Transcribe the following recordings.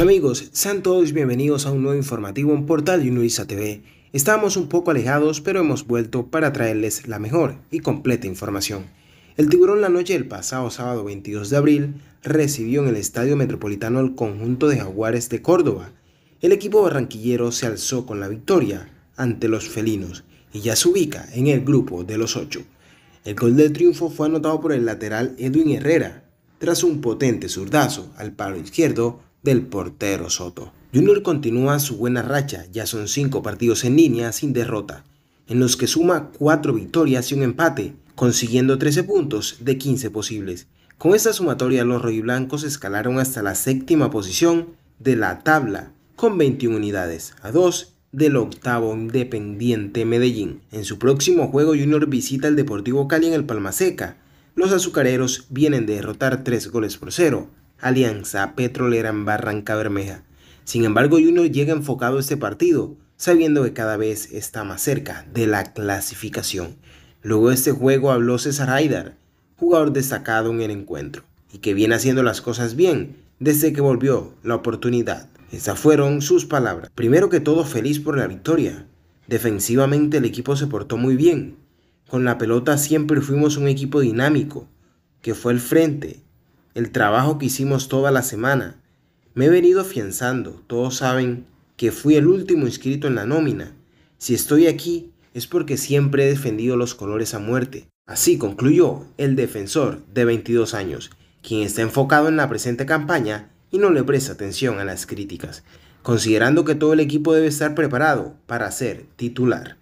Amigos, sean todos bienvenidos a un nuevo informativo en Portal Univisa TV. Estábamos un poco alejados, pero hemos vuelto para traerles la mejor y completa información. El tiburón la noche del pasado sábado 22 de abril recibió en el Estadio Metropolitano el conjunto de Jaguares de Córdoba. El equipo barranquillero se alzó con la victoria ante los felinos y ya se ubica en el grupo de los ocho. El gol del triunfo fue anotado por el lateral Edwin Herrera, tras un potente zurdazo al palo izquierdo del portero Soto. Junior continúa su buena racha, ya son cinco partidos en línea sin derrota, en los que suma cuatro victorias y un empate, consiguiendo 13 puntos de 15 posibles. Con esta sumatoria los rojiblancos escalaron hasta la séptima posición de la tabla, con 21 unidades, a 2 del octavo Independiente Medellín. En su próximo juego Junior visita al Deportivo Cali en el Seca. Los azucareros vienen de derrotar 3 goles por 0 Alianza Petrolera en Barranca Bermeja. Sin embargo, Junior llega enfocado a este partido, sabiendo que cada vez está más cerca de la clasificación. Luego de este juego habló César Haidar, jugador destacado en el encuentro, y que viene haciendo las cosas bien desde que volvió la oportunidad. Esas fueron sus palabras. Primero que todo, feliz por la victoria. Defensivamente el equipo se portó muy bien. Con la pelota siempre fuimos un equipo dinámico, que fue el frente, el trabajo que hicimos toda la semana. Me he venido afianzando, todos saben que fui el último inscrito en la nómina. Si estoy aquí es porque siempre he defendido los colores a muerte. Así concluyó el defensor de 22 años, quien está enfocado en la presente campaña y no le presta atención a las críticas, considerando que todo el equipo debe estar preparado para ser titular.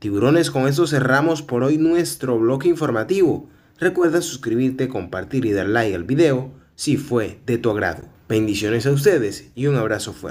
Tiburones, con eso cerramos por hoy nuestro bloque informativo. Recuerda suscribirte, compartir y dar like al video si fue de tu agrado. Bendiciones a ustedes y un abrazo fuerte.